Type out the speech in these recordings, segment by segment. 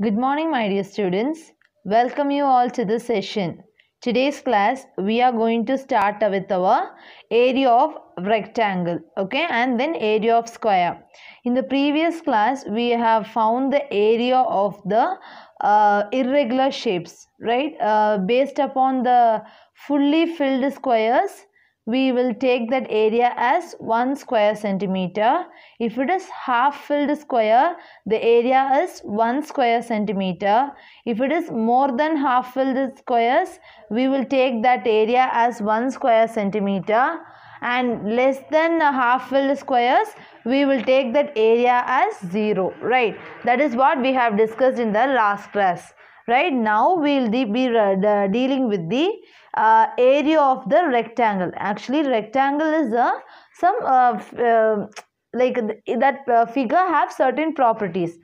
Good morning, my dear students. Welcome you all to the session. Today's class, we are going to start with our area of rectangle, okay, and then area of square. In the previous class, we have found the area of the uh, irregular shapes, right, uh, based upon the fully filled squares we will take that area as 1 square centimeter. If it is half filled square, the area is 1 square centimeter. If it is more than half filled squares, we will take that area as 1 square centimeter. And less than half filled squares, we will take that area as 0, right? That is what we have discussed in the last class right now we'll de be uh, de dealing with the uh, area of the rectangle actually rectangle is a some uh, uh, like that uh, figure have certain properties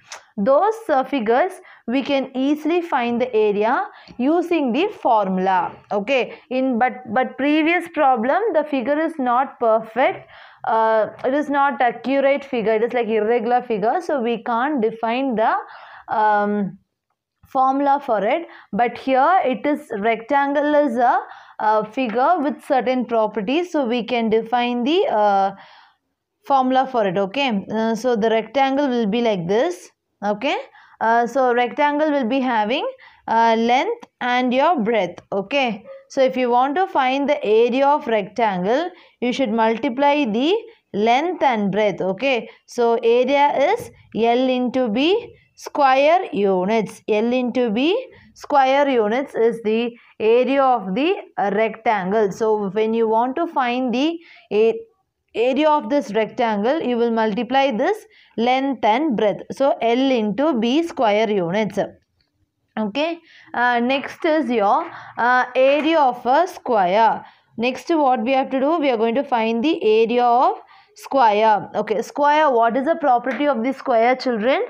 those uh, figures we can easily find the area using the formula okay in but but previous problem the figure is not perfect uh, it is not accurate figure it is like irregular figure so we can't define the um, formula for it but here it is rectangle is a, a figure with certain properties so we can define the uh, formula for it okay uh, so the rectangle will be like this okay uh, so rectangle will be having uh, length and your breadth okay so if you want to find the area of rectangle you should multiply the length and breadth okay so area is l into b square units. L into B square units is the area of the rectangle. So when you want to find the area of this rectangle, you will multiply this length and breadth. So L into B square units. Okay. Uh, next is your uh, area of a square. Next what we have to do, we are going to find the area of square okay square what is the property of the square children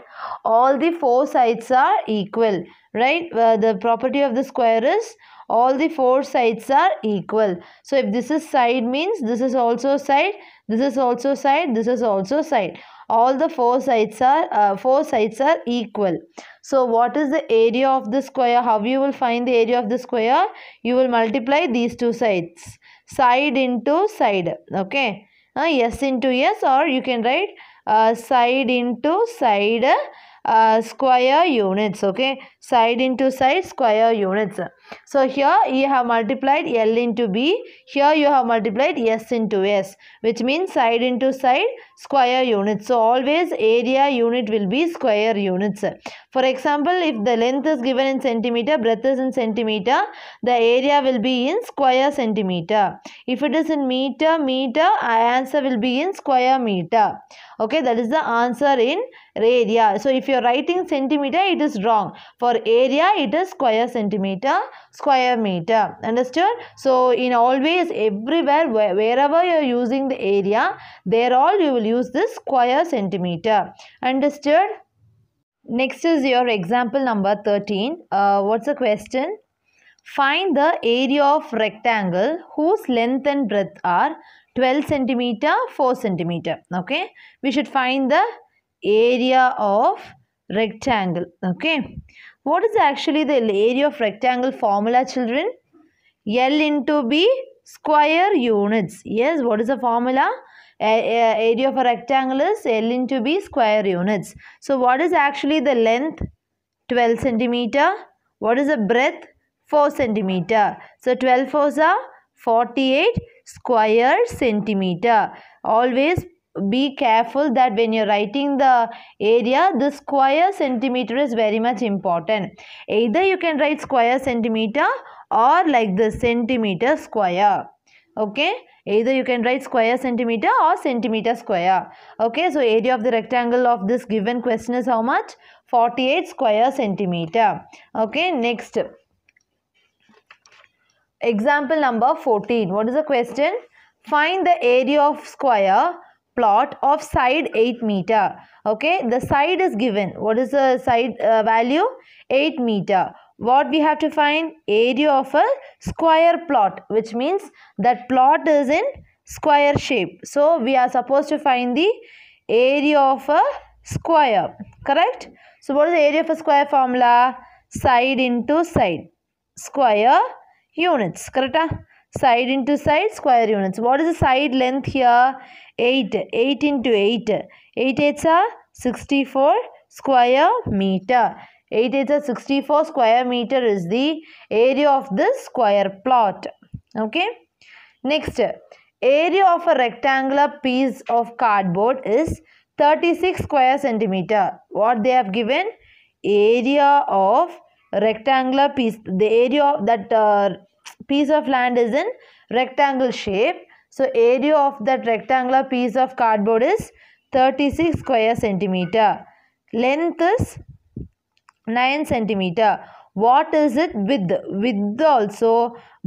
all the four sides are equal right uh, the property of the square is all the four sides are equal so if this is side means this is also side this is also side this is also side all the four sides are uh, four sides are equal so what is the area of the square how you will find the area of the square you will multiply these two sides side into side okay uh, s into s or you can write uh, side into side uh, square units okay side into side square units so here you have multiplied l into b here you have multiplied s into s which means side into side square units so always area unit will be square units for example if the length is given in centimeter breadth is in centimeter the area will be in square centimeter if it is in meter meter uh, answer will be in square meter okay that is the answer in area so if you are writing centimeter it is wrong for area it is square centimeter square meter understood so in always everywhere wherever you are using the area there all you will use this square centimeter understood next is your example number 13 uh, what's the question Find the area of rectangle whose length and breadth are 12 centimeter, 4 centimeter. Okay. We should find the area of rectangle. Okay. What is actually the area of rectangle formula children? L into B square units. Yes. What is the formula? area of a rectangle is L into B square units. So what is actually the length? 12 centimeter. What is the breadth? 4 centimeter. So 12 fours are 48 square centimeter. Always be careful that when you're writing the area the square centimeter is very much important either you can write square centimeter or like the centimeter square okay either you can write square centimeter or centimeter square okay so area of the rectangle of this given question is how much 48 square centimeter okay next Example number 14. What is the question? Find the area of square plot of side 8 meter. Okay, the side is given. What is the side uh, value? 8 meter. What we have to find? Area of a square plot which means that plot is in square shape. So, we are supposed to find the area of a square. Correct? So, what is the area of a square formula? Side into side. Square units. Correct? Ah? Side into side, square units. What is the side length here? 8. 8 into 8. 8 eight are 64 square meter. 8 eight a 64 square meter is the area of this square plot. Okay. Next, area of a rectangular piece of cardboard is 36 square centimeter. What they have given? Area of rectangular piece the area of that uh, piece of land is in rectangle shape so area of that rectangular piece of cardboard is 36 square centimeter length is 9 centimeter what is it width width also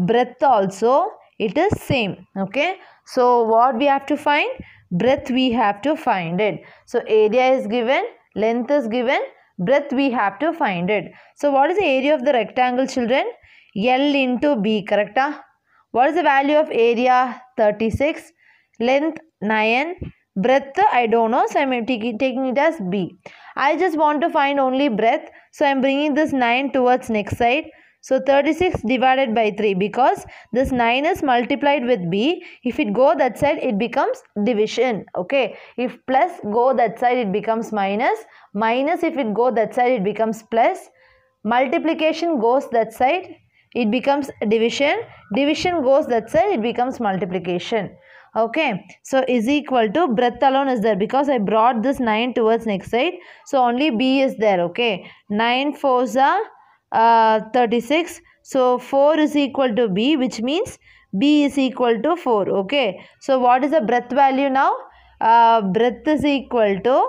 breadth also it is same okay so what we have to find breadth we have to find it so area is given length is given breadth we have to find it. So what is the area of the rectangle children? L into B correct? Ah? What is the value of area? 36. Length 9. Breadth I don't know so I am taking it as B. I just want to find only breadth so I am bringing this 9 towards next side. So 36 divided by 3 because this 9 is multiplied with b. If it go that side it becomes division. Okay. If plus go that side it becomes minus. Minus if it go that side it becomes plus. Multiplication goes that side it becomes division. Division goes that side it becomes multiplication. Okay. So is equal to breadth alone is there because I brought this 9 towards next side. So only b is there. Okay. 9 fours are uh, 36. So 4 is equal to B which means B is equal to 4. Okay. So what is the breadth value now? Uh, breadth is equal to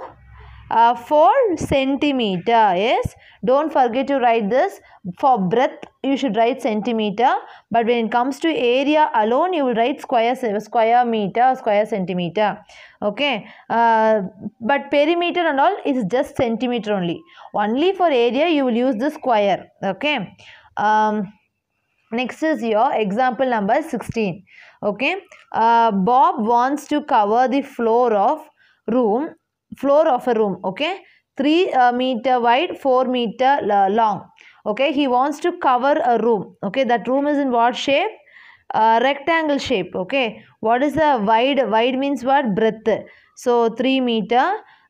uh, 4 centimeter. Yes. Don't forget to write this. For breadth you should write centimeter. But when it comes to area alone you will write square, square meter or square centimeter okay uh, but perimeter and all is just centimeter only only for area you will use the square okay um, next is your example number 16 okay uh, bob wants to cover the floor of room floor of a room okay 3 uh, meter wide 4 meter uh, long okay he wants to cover a room okay that room is in what shape uh, rectangle shape okay what is the wide wide means what breadth so 3 meter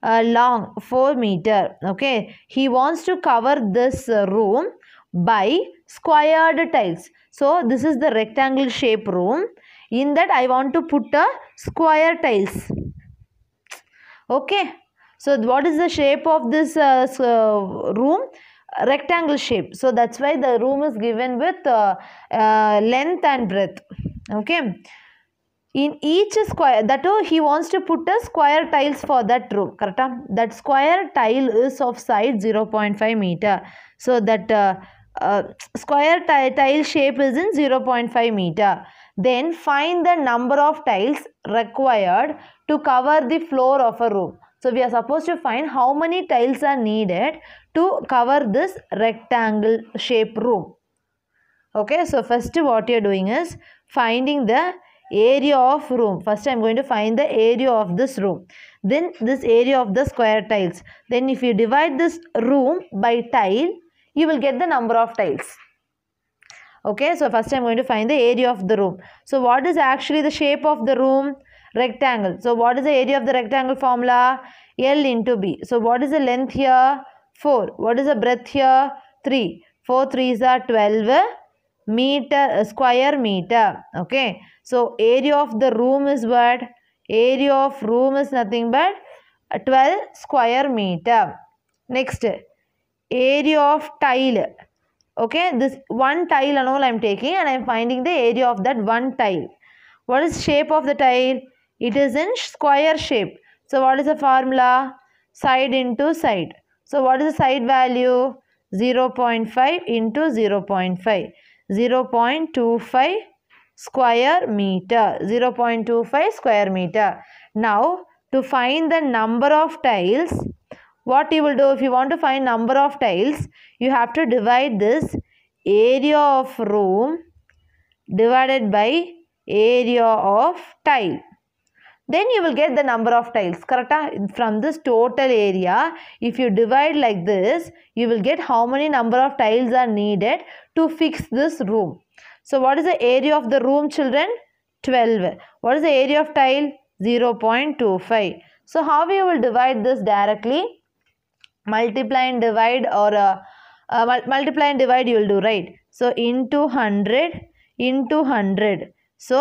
uh, long 4 meter okay he wants to cover this uh, room by squared tiles so this is the rectangle shape room in that i want to put a uh, square tiles okay so what is the shape of this uh, uh room rectangle shape. So that's why the room is given with uh, uh, length and breadth. Okay. In each square, that oh, he wants to put a square tiles for that room. Correct? Ah? That square tile is of side 0 0.5 meter. So that uh, uh, square tile shape is in 0 0.5 meter. Then find the number of tiles required to cover the floor of a room. So we are supposed to find how many tiles are needed to cover this rectangle shape room. Okay, so first what you are doing is finding the area of room. First I am going to find the area of this room. Then this area of the square tiles. Then if you divide this room by tile, you will get the number of tiles. Okay, so first I am going to find the area of the room. So what is actually the shape of the room? rectangle. So what is the area of the rectangle formula? L into B. So what is the length here? 4. What is the breadth here? 3. 4 is a 12 meter uh, square meter. Okay. So area of the room is what? Area of room is nothing but uh, 12 square meter. Next, area of tile. Okay, this one tile and all I am taking and I am finding the area of that one tile. What is shape of the tile? It is in square shape. So what is the formula? Side into side. So what is the side value? 0 0.5 into 0 0.5. 0 0.25 square meter. 0 0.25 square meter. Now to find the number of tiles, what you will do if you want to find number of tiles, you have to divide this area of room divided by area of tile then you will get the number of tiles correct ah? from this total area if you divide like this you will get how many number of tiles are needed to fix this room so what is the area of the room children 12 what is the area of tile 0.25 so how we will divide this directly multiply and divide or uh, uh, multiply and divide you will do right so into 100 into 100 so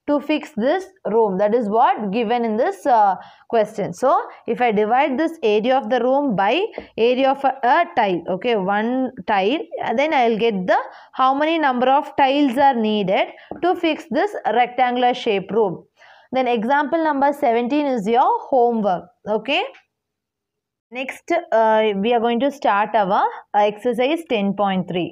to fix this room. That is what given in this uh, question. So, if I divide this area of the room by area of a, a tile, okay, one tile, then I will get the how many number of tiles are needed to fix this rectangular shape room. Then example number 17 is your homework, okay. Next, uh, we are going to start our exercise 10.3,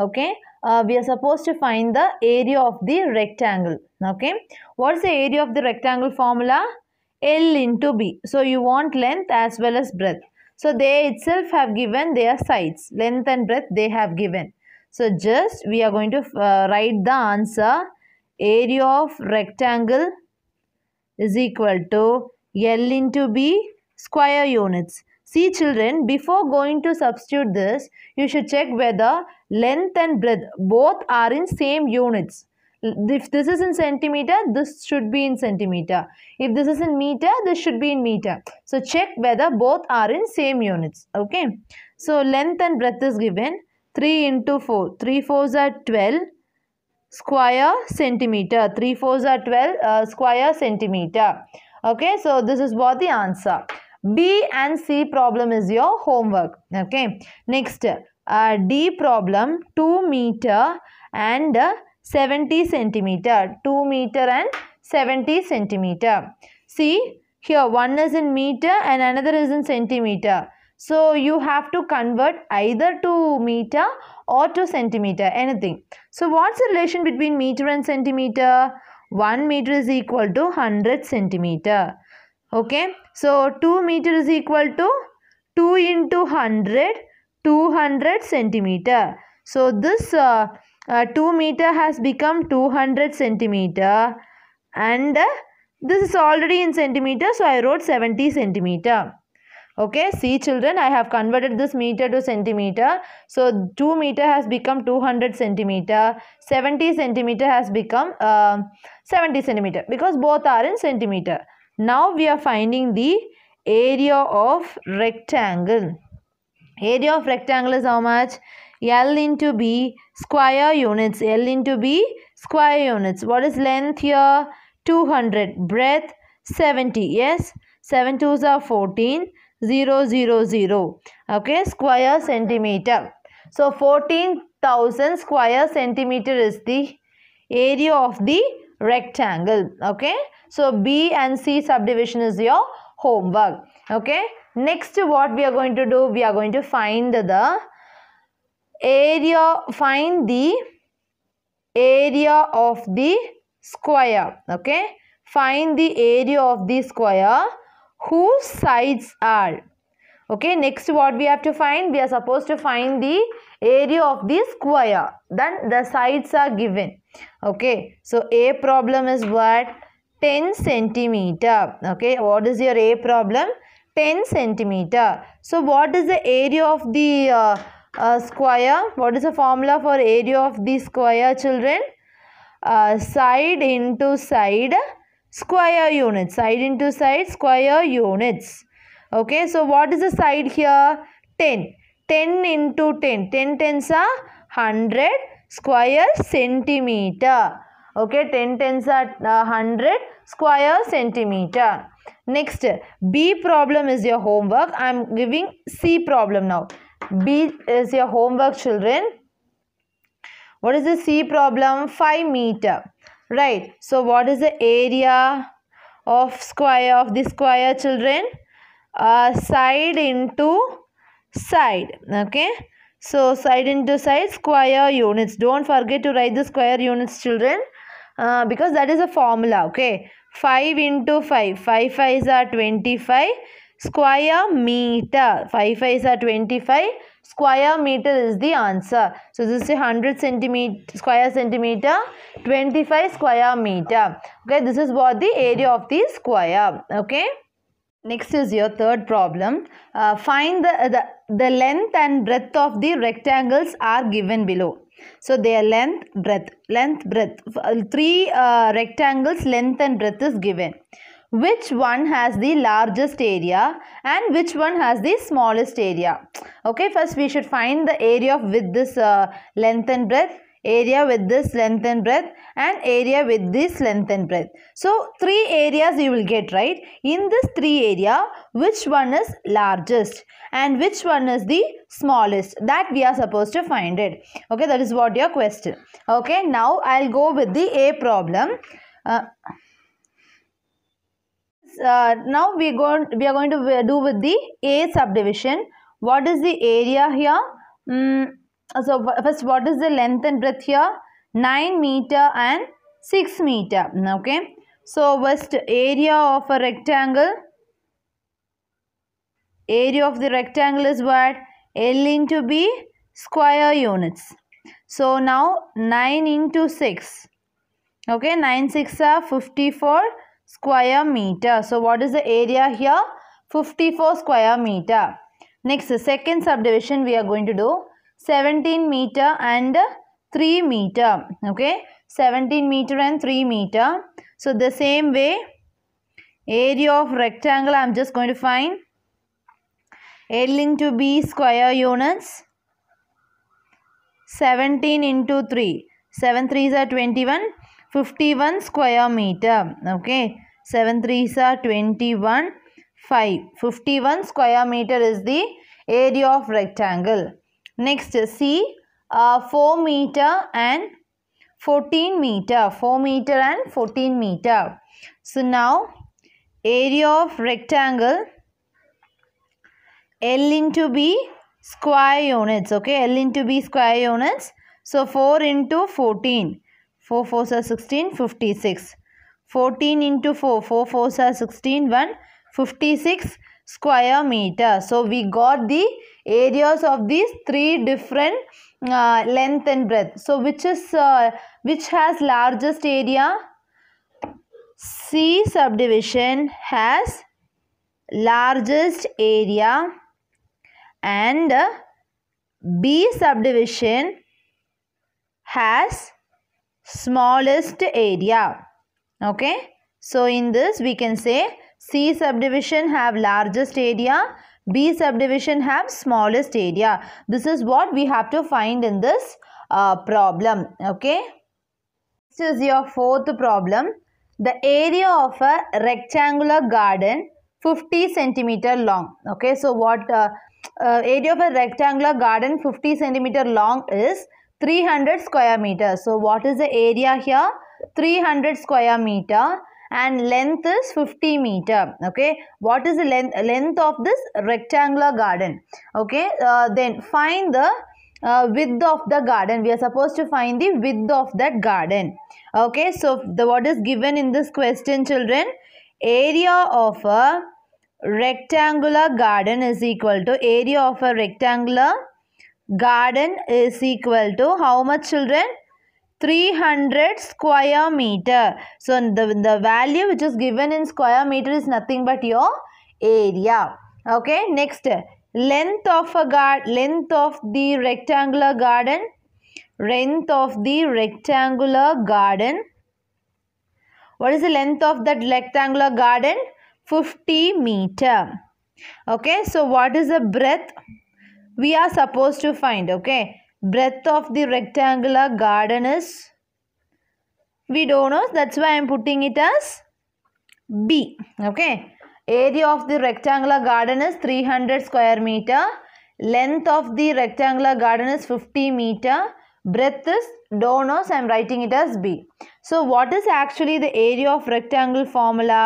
okay uh, we are supposed to find the area of the rectangle okay what's the area of the rectangle formula L into B so you want length as well as breadth so they itself have given their sides length and breadth they have given so just we are going to uh, write the answer area of rectangle is equal to L into B square units See children, before going to substitute this, you should check whether length and breadth both are in same units. If this is in centimeter, this should be in centimeter. If this is in meter, this should be in meter. So check whether both are in same units. Okay. So length and breadth is given. 3 into 4. 3 4s are 12 square centimeter. 3 4s are 12 uh, square centimeter. Okay. So this is what the answer. B and C problem is your homework. Okay. Next, uh, D problem 2 meter and 70 centimeter. 2 meter and 70 centimeter. See, here one is in meter and another is in centimeter. So, you have to convert either to meter or to centimeter, anything. So, what's the relation between meter and centimeter? 1 meter is equal to 100 centimeter okay so 2 meter is equal to 2 into 100 200 centimeter so this uh, uh, 2 meter has become 200 centimeter and uh, this is already in centimeter so I wrote 70 centimeter okay see children I have converted this meter to centimeter so 2 meter has become 200 centimeter 70 centimeter has become uh, 70 centimeter because both are in centimeter now we are finding the area of rectangle. Area of rectangle is how much? L into B square units. L into B square units. What is length here? 200. Breadth 70. Yes. 7 twos are 14. 0, 0, 0. Okay. Square centimeter. So 14,000 square centimeter is the area of the rectangle. Okay. So B and C subdivision is your homework. Okay. Next what we are going to do? We are going to find the area, find the area of the square. Okay. Find the area of the square whose sides are. Okay. Next what we have to find? We are supposed to find the area of the square. Then the sides are given okay so a problem is what 10 centimeter okay what is your a problem 10 centimeter so what is the area of the uh, uh, square what is the formula for area of the square children uh, side into side square units side into side square units okay so what is the side here 10 10 into 10 10 tens are 100 square centimeter. Okay, 10 tens are uh, 100 square centimeter. Next, B problem is your homework. I am giving C problem now. B is your homework children. What is the C problem? 5 meter. Right. So, what is the area of square of the square children? Uh, side into side. Okay. So side into side square units. Don't forget to write the square units children uh, because that is a formula okay. 5 into 5. 5 5s are 25. Square meter. 5 5s are 25. Square meter is the answer. So this is 100 centimeter square centimeter 25 square meter. Okay this is what the area of the square okay. Next is your third problem. Uh, find the, the, the length and breadth of the rectangles are given below. So their length, breadth, length, breadth. Uh, three uh, rectangles length and breadth is given. Which one has the largest area and which one has the smallest area? Okay, first we should find the area of with this uh, length and breadth area with this length and breadth and area with this length and breadth. So, three areas you will get right. In this three area, which one is largest and which one is the smallest that we are supposed to find it. Okay, that is what your question. Okay, now I'll go with the A problem. Uh, uh, now we going we are going to do with the A subdivision. What is the area here? Mm, uh, so first what is the length and breadth here 9 meter and 6 meter mm, okay so first area of a rectangle area of the rectangle is what L into B square units. So now 9 into 6. Okay 9 6 are 54 square meter. So what is the area here? 54 square meter. Next second subdivision we are going to do. 17 meter and 3 meter. Okay. 17 meter and 3 meter. So, the same way area of rectangle I am just going to find. A link to B square units. 17 into 3. 7 3s are 21. 51 square meter. Okay. 7 3s are 21. 5. 51 square meter is the area of rectangle. Next, C uh, 4 meter and 14 meter. 4 meter and 14 meter. So now area of rectangle L into B square units. Okay, L into B square units. So 4 into 14. 4 four are 16, 56. 14 into 4. 4 four are 16, 1, 56 square meter. So we got the areas of these three different uh, length and breadth. So which is uh, which has largest area? C subdivision has largest area and B subdivision has smallest area. Okay. So in this we can say C subdivision have largest area B subdivision have smallest area. This is what we have to find in this uh, problem. Okay. This is your fourth problem. The area of a rectangular garden 50 centimeter long. Okay. So what uh, uh, area of a rectangular garden 50 centimeter long is 300 square meter. So what is the area here? 300 square meter and length is 50 meter okay what is the length length of this rectangular garden okay uh, then find the uh, width of the garden we are supposed to find the width of that garden okay so the what is given in this question children area of a rectangular garden is equal to area of a rectangular garden is equal to how much children 300 square meter. So, the, the value which is given in square meter is nothing but your area. Okay, next, length of a guard, length of the rectangular garden, length of the rectangular garden. What is the length of that rectangular garden? 50 meter. Okay, so what is the breadth? We are supposed to find, okay breadth of the rectangular garden is we don't know that's why i'm putting it as b okay area of the rectangular garden is 300 square meter length of the rectangular garden is 50 meter breadth is don't know so i'm writing it as b so what is actually the area of rectangle formula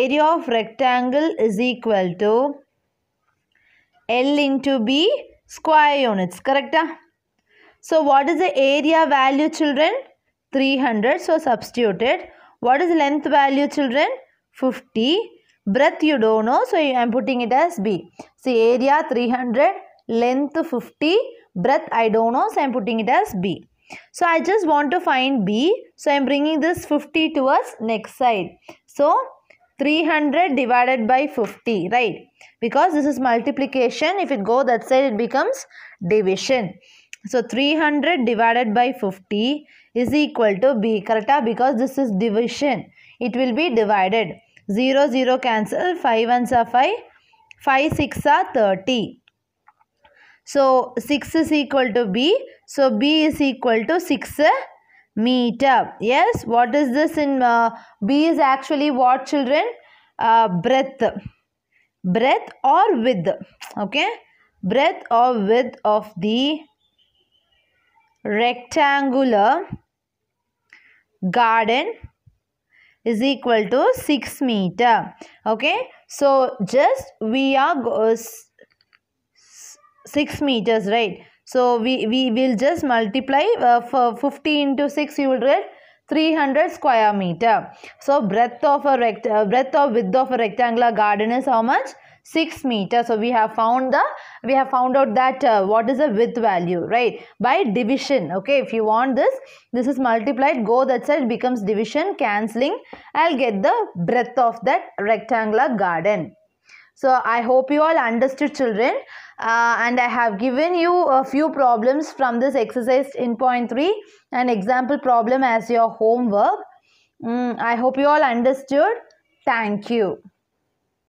area of rectangle is equal to l into b square units. Correcta? So what is the area value children? 300. So substituted. What is length value children? 50. Breadth you don't know. So I am putting it as B. See area 300. Length 50. Breadth I don't know. So I am putting it as B. So I just want to find B. So I am bringing this 50 towards next side. So 300 divided by 50 right because this is multiplication if it go that side it becomes division so 300 divided by 50 is equal to b correct ah? because this is division it will be divided 0 0 cancel 5 ones are 5 5 6 are 30 so 6 is equal to b so b is equal to 6 meet up yes what is this in uh, b is actually what children uh, breath breath or width. okay breadth or width of the rectangular garden is equal to 6 meter okay so just we are 6 meters right so we, we will just multiply uh, 50 into 6 you will get 300 square meter. So breadth of a rect uh, breadth of width of a rectangular garden is how much? 6 meter. So we have found the we have found out that uh, what is the width value right by division. Okay, if you want this this is multiplied go that side becomes division cancelling. I'll get the breadth of that rectangular garden. So I hope you all understood children uh, and I have given you a few problems from this exercise in point 3 an example problem as your homework. Mm, I hope you all understood. Thank you.